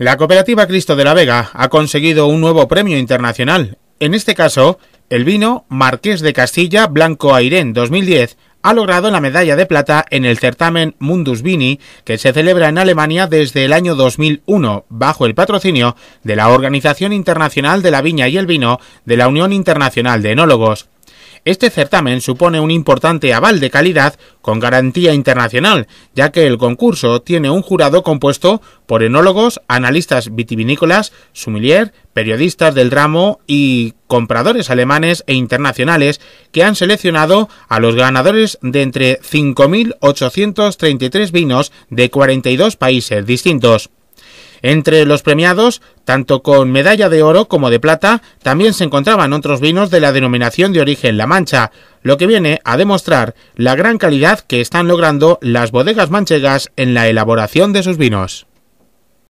La cooperativa Cristo de la Vega ha conseguido un nuevo premio internacional. En este caso, el vino Marqués de Castilla Blanco Airén 2010 ha logrado la medalla de plata en el certamen Mundus Vini, que se celebra en Alemania desde el año 2001, bajo el patrocinio de la Organización Internacional de la Viña y el Vino de la Unión Internacional de Enólogos. Este certamen supone un importante aval de calidad con garantía internacional, ya que el concurso tiene un jurado compuesto por enólogos, analistas vitivinícolas, sumilier, periodistas del ramo y compradores alemanes e internacionales que han seleccionado a los ganadores de entre 5.833 vinos de 42 países distintos. Entre los premiados, tanto con medalla de oro como de plata, también se encontraban otros vinos de la denominación de origen La Mancha, lo que viene a demostrar la gran calidad que están logrando las bodegas manchegas en la elaboración de sus vinos.